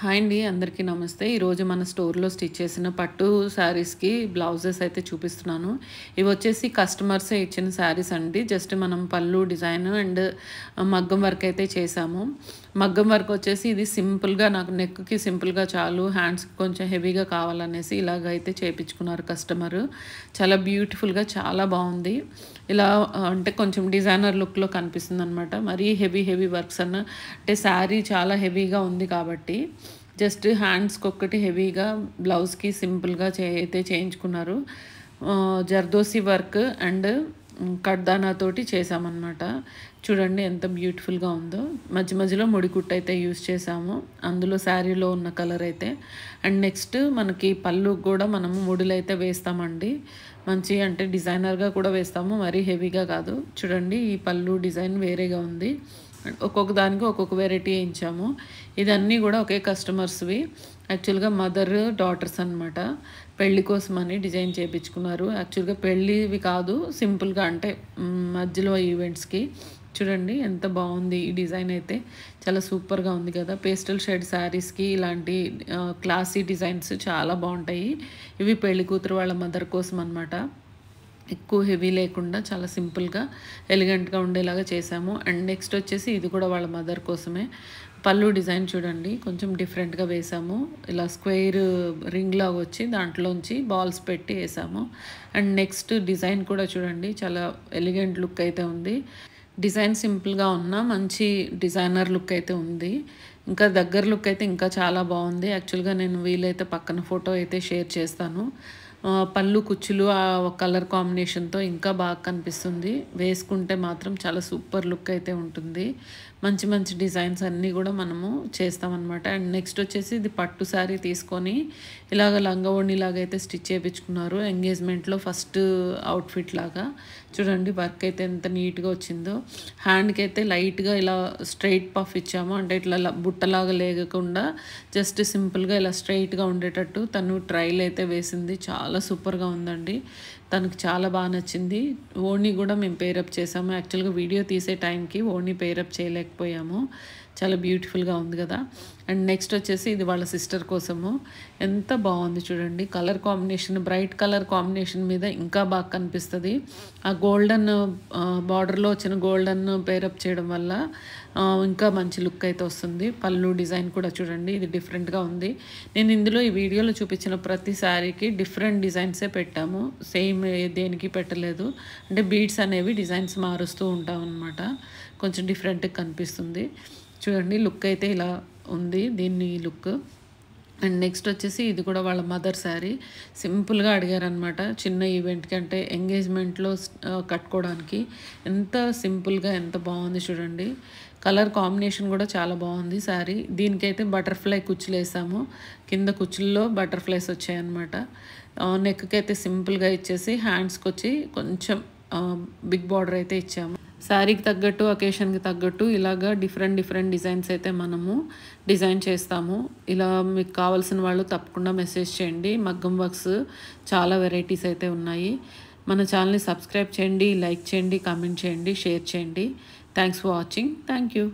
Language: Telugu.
హాయ్ అండి అందరికీ నమస్తే ఈరోజు మన స్టోర్లో స్టిచ్ చేసిన పట్టు శారీస్కి బ్లౌజెస్ అయితే చూపిస్తున్నాను ఇవి వచ్చేసి కస్టమర్సే ఇచ్చిన శారీస్ అండి జస్ట్ మనం పళ్ళు డిజైన్ అండ్ మగ్గం వర్క్ అయితే చేసాము మగ్గం వర్క్ వచ్చేసి ఇది సింపుల్గా నాకు నెక్కి సింపుల్గా చాలు హ్యాండ్స్కి కొంచెం హెవీగా కావాలనేసి ఇలాగైతే చేయించుకున్నారు కస్టమర్ చాలా బ్యూటిఫుల్గా చాలా బాగుంది ఇలా అంటే కొంచెం డిజైనర్ లుక్లో కనిపిస్తుంది అనమాట మరీ హెవీ హెవీ వర్క్స్ అన్న అంటే శారీ చాలా హెవీగా ఉంది కాబట్టి జస్ట్ హ్యాండ్స్కి ఒక్కటి హెవీగా బ్లౌజ్కి సింపుల్గా చే అయితే చేయించుకున్నారు జర్దోసి వర్క్ అండ్ కడ్దానాతోటి చేసామన్నమాట చూడండి ఎంత బ్యూటిఫుల్గా ఉందో మధ్య మధ్యలో ముడికుట్టు అయితే యూస్ చేసాము అందులో శారీలో ఉన్న కలర్ అయితే అండ్ నెక్స్ట్ మనకి పళ్ళు కూడా మనము ముడులు అయితే వేస్తామండి మంచి అంటే డిజైనర్గా కూడా వేస్తాము మరీ హెవీగా కాదు చూడండి ఈ పళ్ళు డిజైన్ వేరేగా ఉంది ఒక్కొక్క దానికి ఒక్కొక్క వెరైటీ వేయించాము ఇదన్నీ కూడా ఒకే కస్టమర్స్వి యాక్చువల్గా మదర్ డాటర్స్ అనమాట పెళ్ళి కోసం అని డిజైన్ చేయించుకున్నారు యాక్చువల్గా పెళ్ళివి కాదు సింపుల్గా అంటే మధ్యలో ఈవెంట్స్కి చూడండి ఎంత బాగుంది ఈ డిజైన్ అయితే చాలా సూపర్గా ఉంది కదా పేస్టల్ షేడ్ శారీస్కి ఇలాంటి క్లాసీ డిజైన్స్ చాలా బాగుంటాయి ఇవి పెళ్ళికూతురు కూతురు వాళ్ళ మదర్ కోసం అనమాట ఎక్కువ హెవీ లేకుండా చాలా సింపుల్గా ఎలిగెంట్గా ఉండేలాగా చేశాము అండ్ నెక్స్ట్ వచ్చేసి ఇది కూడా వాళ్ళ మదర్ కోసమే పళ్ళు డిజైన్ చూడండి కొంచెం డిఫరెంట్గా వేసాము ఇలా స్క్వేర్ రింగ్ లాగా వచ్చి దాంట్లోంచి బాల్స్ పెట్టి వేసాము అండ్ నెక్స్ట్ డిజైన్ కూడా చూడండి చాలా ఎలిగెంట్ లుక్ అయితే ఉంది డిజైన్ సింపుల్గా ఉన్న మంచి డిజైనర్ లుక్ అయితే ఉంది ఇంకా దగ్గర లుక్ అయితే ఇంకా చాలా బాగుంది యాక్చువల్గా నేను వీలైతే పక్కన ఫోటో అయితే షేర్ చేస్తాను పళ్ళు కుచ్చులు ఆ కలర్ కాంబినేషన్తో ఇంకా బాగా కనిపిస్తుంది వేసుకుంటే మాత్రం చాలా సూపర్ లుక్ అయితే ఉంటుంది మంచి మంచి డిజైన్స్ అన్నీ కూడా మనము చేస్తామన్నమాట అండ్ నెక్స్ట్ వచ్చేసి ఇది పట్టు శారీ తీసుకొని ఇలాగ లంగవోణి లాగైతే స్టిచ్ చేయించుకున్నారు ఎంగేజ్మెంట్లో ఫస్ట్ అవుట్ఫిట్ లాగా చూడండి వర్క్ అయితే ఎంత నీట్గా వచ్చిందో హ్యాండ్కి అయితే లైట్గా ఇలా స్ట్రైట్ పఫ్ ఇచ్చాము అంటే ఇట్లా బుట్టలాగా లేకుండా జస్ట్ సింపుల్గా ఇలా స్ట్రైట్గా ఉండేటట్టు తను ట్రైల్ అయితే వేసింది చాలా చాలా సూపర్గా ఉందండి తనకు చాలా బాగా నచ్చింది ఓణి కూడా మేము పేరప్ చేసాము యాక్చువల్గా వీడియో తీసే టైంకి ఓణి పేరప్ చేయలేకపోయాము చాలా బ్యూటిఫుల్గా ఉంది కదా అండ్ నెక్స్ట్ వచ్చేసి ఇది వాళ్ళ సిస్టర్ కోసము ఎంత బాగుంది చూడండి colour combination bright colour combination మీద ఇంకా బాగా కనిపిస్తుంది ఆ గోల్డెన్ బార్డర్లో వచ్చిన గోల్డెన్ పేరప్ చేయడం వల్ల ఇంకా మంచి లుక్ అయితే వస్తుంది పళ్ళు డిజైన్ కూడా చూడండి ఇది డిఫరెంట్గా ఉంది నేను ఇందులో ఈ వీడియోలో చూపించిన ప్రతి శారీకి డిఫరెంట్ డిజైన్సే పెట్టాము సేమ్ దేనికి పెట్టలేదు అంటే బీడ్స్ అనేవి డిజైన్స్ మారుస్తూ ఉంటాం అనమాట కొంచెం డిఫరెంట్గా కనిపిస్తుంది చూడండి లుక్ అయితే ఇలా ఉంది దీన్ని లుక్ అండ్ నెక్స్ట్ వచ్చేసి ఇది కూడా వాళ్ళ మదర్ శారీ సింపుల్గా అడిగారనమాట చిన్న ఈవెంట్కి అంటే ఎంగేజ్మెంట్లో కట్టుకోవడానికి ఎంత సింపుల్గా ఎంత బాగుంది చూడండి కలర్ కాంబినేషన్ కూడా చాలా బాగుంది శారీ దీనికైతే బటర్ఫ్లై కుచ్చులు వేసాము కింద కుచ్చుల్లో బటర్ఫ్లైస్ వచ్చాయన్నమాట నెక్కి అయితే సింపుల్గా ఇచ్చేసి హ్యాండ్స్కి వచ్చి కొంచెం బిగ్ బార్డర్ అయితే ఇచ్చాము శారీకి తగ్గట్టు అకేషన్కి తగ్గట్టు ఇలాగ డిఫరెంట్ డిఫరెంట్ డిజైన్స్ అయితే మనము డిజైన్ చేస్తాము ఇలా మీకు కావాల్సిన వాళ్ళు తప్పకుండా మెసేజ్ చేయండి మగ్గం వర్క్స్ చాలా వెరైటీస్ అయితే ఉన్నాయి మన ఛానల్ని సబ్స్క్రైబ్ చేయండి లైక్ చేయండి కామెంట్ చేయండి షేర్ చేయండి thanks for watching thank you